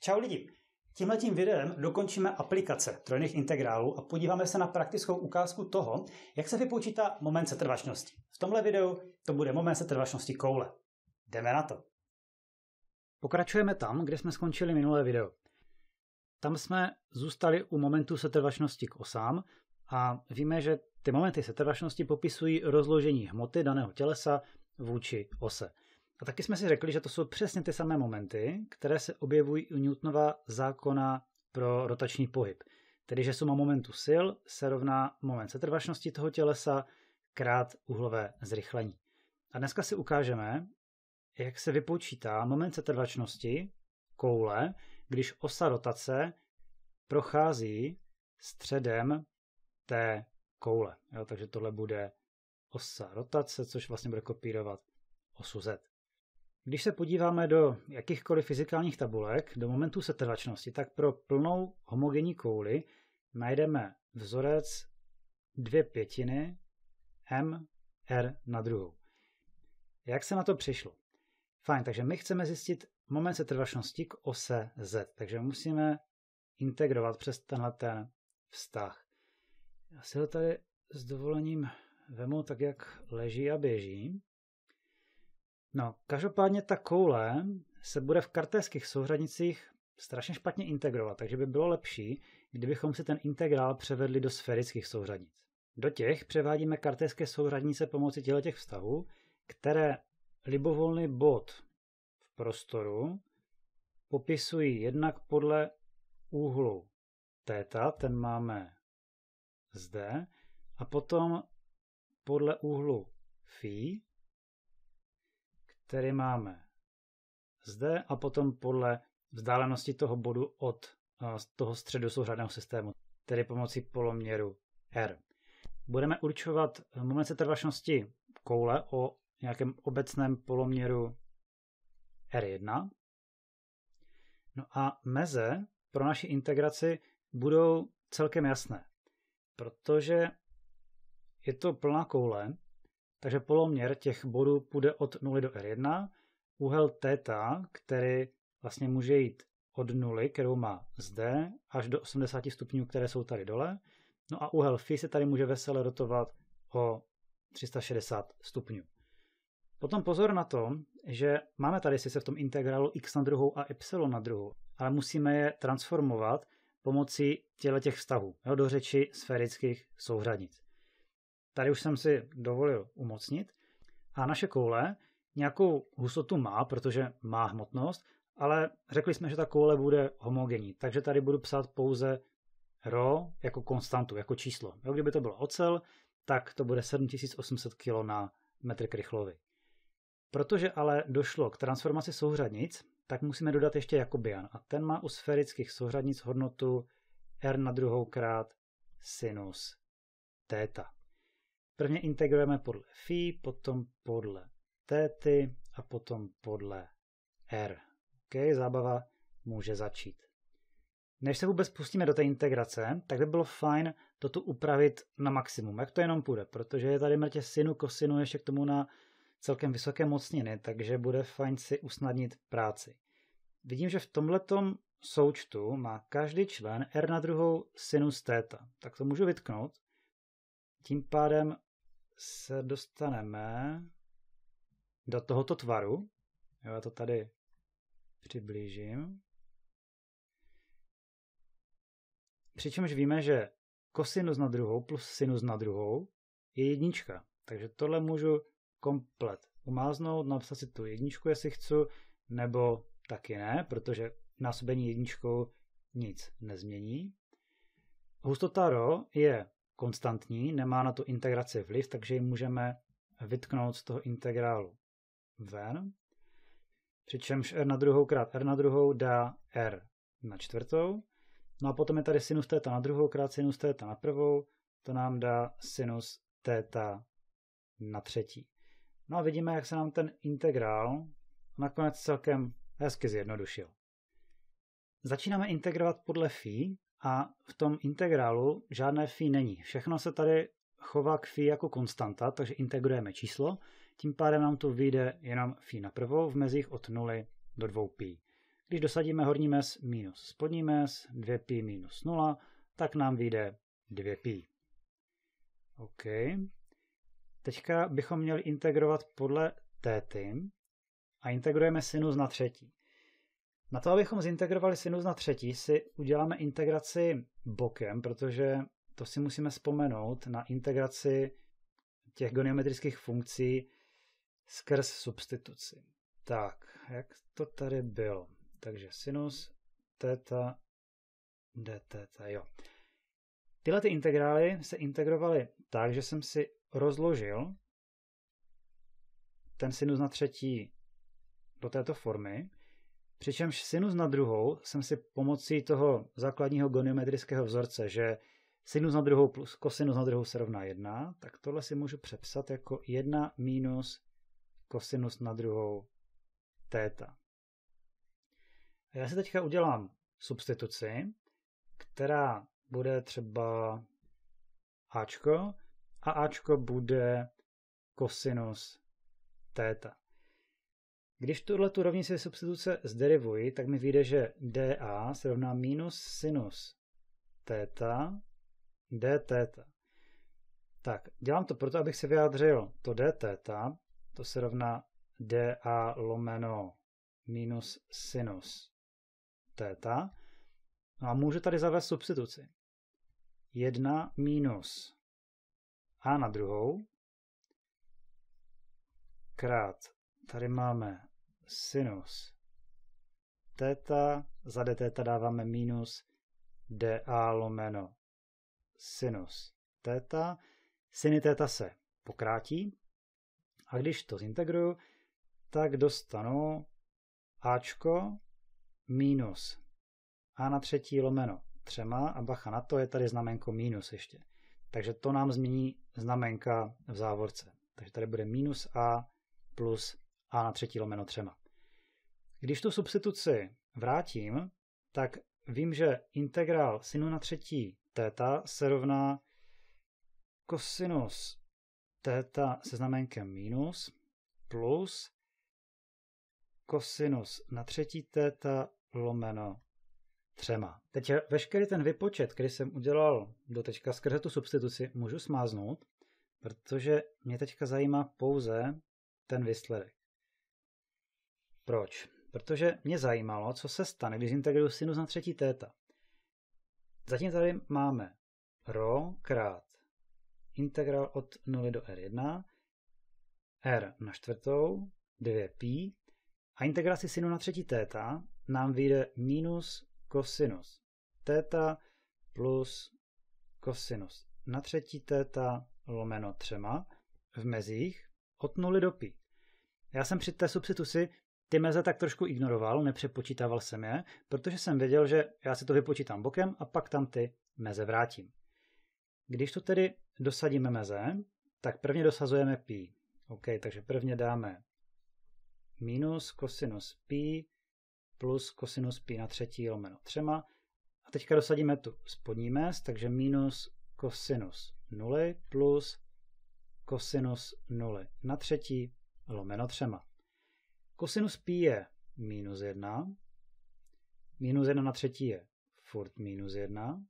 Čau lidi! Tímhle tím videem dokončíme aplikace trojných integrálů a podíváme se na praktickou ukázku toho, jak se vypočítá moment setrvačnosti. V tomhle videu to bude moment setrvačnosti koule. Jdeme na to! Pokračujeme tam, kde jsme skončili minulé video. Tam jsme zůstali u momentu setrvačnosti k osám a víme, že ty momenty setrvačnosti popisují rozložení hmoty daného tělesa vůči ose. A taky jsme si řekli, že to jsou přesně ty samé momenty, které se objevují u Newtonova zákona pro rotační pohyb. Tedy, že suma momentu sil se rovná moment setrvačnosti toho tělesa krát uhlové zrychlení. A dneska si ukážeme, jak se vypočítá moment setrvačnosti koule, když osa rotace prochází středem té koule. Jo, takže tohle bude osa rotace, což vlastně bude kopírovat osu Z. Když se podíváme do jakýchkoliv fyzikálních tabulek, do momentu setrvačnosti, tak pro plnou homogenní kouli najdeme vzorec dvě pětiny m, r na druhou. Jak se na to přišlo? Fajn, takže my chceme zjistit moment setrvačnosti k ose z, takže musíme integrovat přes tenhle ten vztah. Já si ho tady s dovolením vemu tak, jak leží a běží. No, každopádně ta koule se bude v kartéských souřadnicích strašně špatně integrovat, takže by bylo lepší, kdybychom si ten integrál převedli do sferických souřadnic. Do těch převádíme kartéské souřadnice pomocí těle těch vztahů, které libovolný bod v prostoru popisují jednak podle úhlu θ, ten máme zde, a potom podle úhlu φ, který máme zde a potom podle vzdálenosti toho bodu od toho středu souřadného systému, tedy pomocí poloměru R. Budeme určovat moment setrvačnosti koule o nějakém obecném poloměru R1. No a meze pro naši integraci budou celkem jasné, protože je to plná koule takže poloměr těch bodů půjde od 0 do R1. Úhel θ, který vlastně může jít od 0, kterou má zde, až do 80 stupňů, které jsou tady dole. No a úhel φ se tady může veselé rotovat o 360 stupňů. Potom pozor na to, že máme tady sice v tom integrálu x na druhou a y na druhou, ale musíme je transformovat pomocí těle těch vztahů jo, do řeči sférických souřadnic. Tady už jsem si dovolil umocnit. A naše koule nějakou hustotu má, protože má hmotnost, ale řekli jsme, že ta koule bude homogenní, takže tady budu psát pouze ro jako konstantu, jako číslo. Jo, kdyby to bylo ocel, tak to bude 7800 kg na metr krychlovy. Protože ale došlo k transformaci souřadnic, tak musíme dodat ještě Jakobian a ten má u sferických souřadnic hodnotu r na druhou krát sinus theta. Prvně integrujeme podle phi, potom podle tety a potom podle r. OK, zábava může začít. Než se vůbec pustíme do té integrace, tak by bylo fajn to tu upravit na maximum, jak to jenom půjde, protože je tady mrtě sinu, kosinu, ještě k tomu na celkem vysoké mocniny, takže bude fajn si usnadnit práci. Vidím, že v tomhletom součtu má každý člen r na druhou sinus theta, tak to můžu vytknout. Tím pádem se dostaneme do tohoto tvaru. já to tady přiblížím. Přičemž víme, že kosinus na druhou plus sinus na druhou je jednička. Takže tohle můžu komplet umáznout, napsat si tu jedničku, jestli chci, nebo taky ne, protože násobení jedničkou nic nezmění. Hustota ρ je konstantní, nemá na tu integraci vliv, takže ji můžeme vytknout z toho integrálu ven. Přičemž r na druhou krát r na druhou dá r na čtvrtou. No a potom je tady sinus theta na druhou krát sinus theta na prvou, to nám dá sinus theta na třetí. No a vidíme, jak se nám ten integrál nakonec celkem hezky zjednodušil. Začínáme integrovat podle φ, a v tom integrálu žádné phi není. Všechno se tady chová k phi jako konstanta, takže integrujeme číslo, tím pádem nám tu vyjde jenom phi na prvou v mezích od 0 do 2 pi. Když dosadíme horní mez minus spodní mez, 2 pi minus 0, tak nám vyjde 2 pi. OK. Teďka bychom měli integrovat podle tety a integrujeme sinus na třetí. Na to, abychom zintegrovali sinus na třetí, si uděláme integraci bokem, protože to si musíme vzpomenout na integraci těch goniometrických funkcí skrz substituci. Tak, jak to tady bylo? Takže sinus teta d teta, jo. Tyhle ty integrály se integrovaly tak, že jsem si rozložil ten sinus na třetí do této formy Přičemž sinus na druhou jsem si pomocí toho základního goniometrického vzorce, že sinus na druhou plus kosinus na druhou se rovná 1, tak tohle si můžu přepsat jako 1 minus kosinus na druhou theta. A já si teďka udělám substituci, která bude třeba Ačko a Ačko bude kosinus theta. Když tuhle tu rovnici substituce zderivuji, tak mi vyjde, že dA se rovná minus sinus θ dθ. Tak, dělám to proto, abych se vyjádřil to dθ, to se rovná dA lomeno minus sinus theta. No a můžu tady zavést substituci. 1 minus a na druhou krát tady máme sinus. Teta, za d teta dáváme minus dA lomeno sinus teta. Siny teta se pokrátí a když to zintegruju, tak dostanu Ačko minus A na třetí lomeno třema a bacha na to je tady znamenko minus ještě. Takže to nám změní znamenka v závorce. Takže tady bude minus A plus a na třetí lomeno třema. Když tu substituci vrátím, tak vím, že integrál sinu na třetí theta se rovná kosinus theta se znamenkem minus plus kosinus na třetí theta lomeno třema. Teď veškerý ten vypočet, který jsem udělal do teďka skrze tu substituci, můžu smáznout, protože mě teďka zajímá pouze ten výsledek. Proč? Protože mě zajímalo, co se stane, když integruju sinus na třetí téta. Zatím tady máme rho krát integral od 0 do R1, R na čtvrtou, 2π a integraci sinu na třetí téta nám vyjde minus kosinus téta plus kosinus na třetí téta lomeno třema v mezích od 0 do pi. Já jsem při té substituci ty meze tak trošku ignoroval, nepřepočítával jsem je, protože jsem věděl, že já si to vypočítám bokem a pak tam ty meze vrátím. Když tu tedy dosadíme meze, tak prvně dosazujeme π. OK, takže prvně dáme minus kosinus π plus kosinus π na třetí lomeno třema. A teďka dosadíme tu spodní mez, takže minus kosinus 0 plus kosinus 0 na třetí lomeno třema. Kosinus pi je minus 1, minus 1 na třetí je furt minus 1,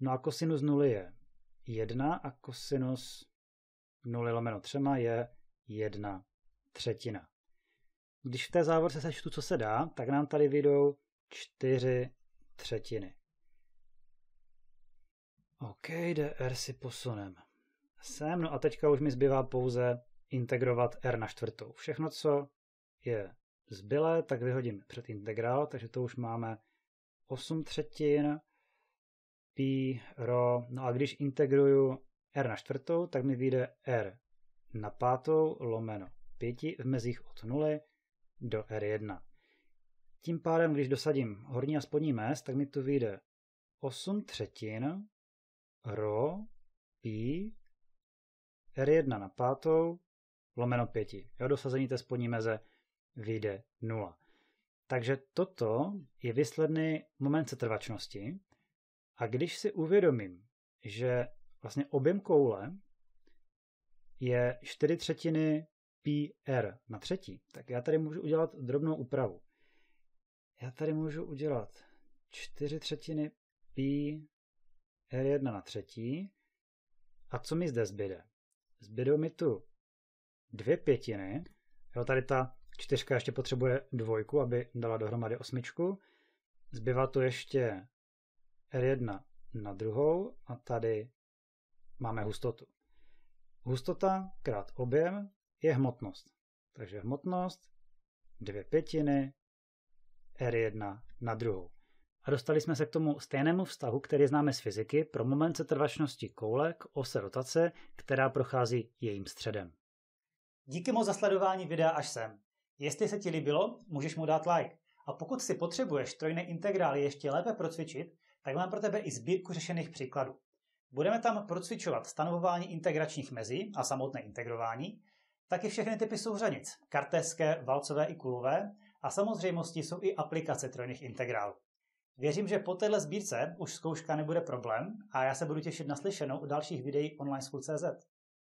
no a kosinus 0 je 1 a kosinus 0 lomeno 3 je 1 třetina. Když v té závorce sečtu, co se dá, tak nám tady vyjdou 4 třetiny. OK, DR si posunem sem. No a teďka už mi zbývá pouze integrovat r na čtvrtou. Všechno, co je zbylé, tak vyhodím před integrál, takže to už máme 8 třetin pi ro. No a když integruju r na čtvrtou, tak mi vyjde r na pátou lomeno 5 v mezích od 0 do r1. Tím pádem, když dosadím horní a spodní mez, tak mi tu vyjde 8 třetin ro pi r1 na pátou lomeno 5. Jo, dosazení té spodní meze vyjde 0. Takže toto je výsledný moment setrvačnosti a když si uvědomím, že vlastně objem koule je 4 třetiny PR na třetí, tak já tady můžu udělat drobnou úpravu. Já tady můžu udělat 4 třetiny pi R1 na třetí. A co mi zde zbyde? Zbydou mi tu dvě pětiny. Jo, tady ta čtyřka ještě potřebuje dvojku, aby dala dohromady osmičku. Zbývá tu ještě R1 na druhou a tady máme hustotu. Hustota krát objem je hmotnost. Takže hmotnost dvě pětiny R1 na druhou. A dostali jsme se k tomu stejnému vztahu, který známe z fyziky pro moment setrvačnosti koule k ose rotace, která prochází jejím středem. Díky moc za sledování videa až sem. Jestli se ti líbilo, můžeš mu dát like. A pokud si potřebuješ trojné integrály ještě lépe procvičit, tak mám pro tebe i sbírku řešených příkladů. Budeme tam procvičovat stanovování integračních mezí a samotné integrování, taky všechny typy souřadnic, kartéské, valcové i kulové a samozřejmostí jsou i aplikace trojných integrálů. Věřím, že po téhle sbírce už zkouška nebude problém a já se budu těšit na slyšenou u dalších videí online.cz.